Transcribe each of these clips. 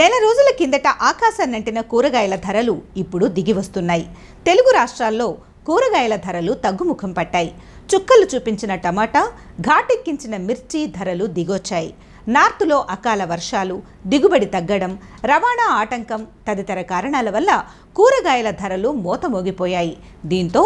నెల రోజుల కిందట ఆకాశాన్నంటిన కూరగాయల ధరలు ఇప్పుడు దిగివస్తున్నాయి తెలుగు రాష్ట్రాల్లో కూరగాయల ధరలు తగ్గుముఖం పట్టాయి చుక్కలు చూపించిన టమాటా ఘాటెక్కించిన మిర్చి ధరలు దిగొచ్చాయి నార్త్లో అకాల వర్షాలు దిగుబడి తగ్గడం రవాణా ఆటంకం తదితర కారణాల వల్ల కూరగాయల ధరలు మోతమోగిపోయాయి దీంతో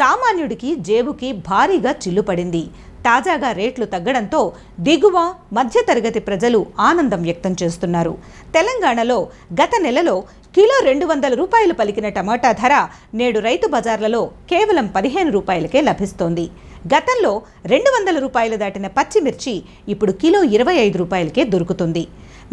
సామాన్యుడికి జేబుకి భారీగా చిల్లుపడింది తాజాగా రేట్లు తగ్గడంతో దిగువ మధ్యతరగతి ప్రజలు ఆనందం వ్యక్తం చేస్తున్నారు తెలంగాణలో గత నెలలో కిలో రెండు వందల రూపాయలు పలికిన టమాటా ధర నేడు రైతు బజార్లలో కేవలం పదిహేను రూపాయలకే లభిస్తోంది గతంలో రెండు వందల రూపాయలు దాటిన పచ్చిమిర్చి ఇప్పుడు కిలో ఇరవై ఐదు రూపాయలకే దొరుకుతుంది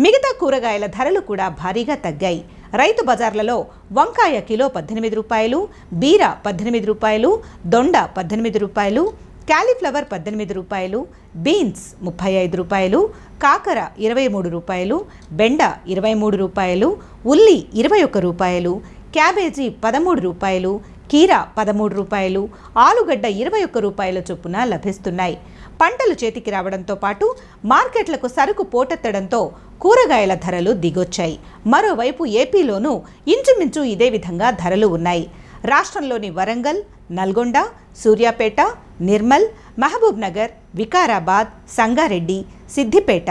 మిగతా కూరగాయల ధరలు కూడా భారీగా తగ్గాయి రైతు బజార్లలో వంకాయ కిలో పద్దెనిమిది రూపాయలు బీర పద్దెనిమిది రూపాయలు దొండ పద్దెనిమిది రూపాయలు క్యాలీఫ్లవర్ పద్దెనిమిది రూపాయలు బీన్స్ ముప్పై ఐదు రూపాయలు కాకర ఇరవై మూడు రూపాయలు బెండ ఇరవై మూడు రూపాయలు ఉల్లి ఇరవై ఒక్క రూపాయలు క్యాబేజీ పదమూడు రూపాయలు కీర పదమూడు రూపాయలు ఆలుగడ్డ ఇరవై ఒక్క రూపాయల చొప్పున లభిస్తున్నాయి పంటలు చేతికి రావడంతో పాటు మార్కెట్లకు సరుకు పోటెత్తడంతో కూరగాయల ధరలు దిగొచ్చాయి మరోవైపు ఏపీలోనూ ఇంచుమించు ఇదే విధంగా ధరలు ఉన్నాయి రాష్ట్రంలోని వరంగల్ నల్గొండ సూర్యాపేట నిర్మల్ మహబూబ్నగర్ వికారాబాద్ సంగారెడ్డి సిద్దిపేట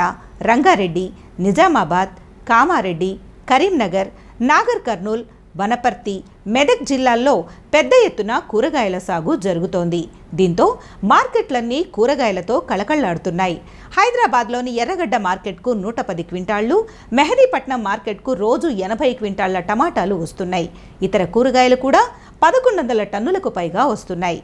రంగారెడ్డి నిజామాబాద్ కామారెడ్డి కరీంనగర్ నాగర్ కర్నూల్ వనపర్తి మెదక్ జిల్లాల్లో పెద్ద ఎత్తున కూరగాయల సాగు జరుగుతోంది దీంతో మార్కెట్లన్నీ కూరగాయలతో కళకళలాడుతున్నాయి హైదరాబాద్లోని ఎర్రగడ్డ మార్కెట్కు నూట పది క్వింటాళ్లు మెహదీపట్నం మార్కెట్కు రోజు ఎనభై క్వింటాళ్ల టమాటాలు వస్తున్నాయి ఇతర కూరగాయలు కూడా పదకొండు వందల టన్నులకు పైగా వస్తున్నాయి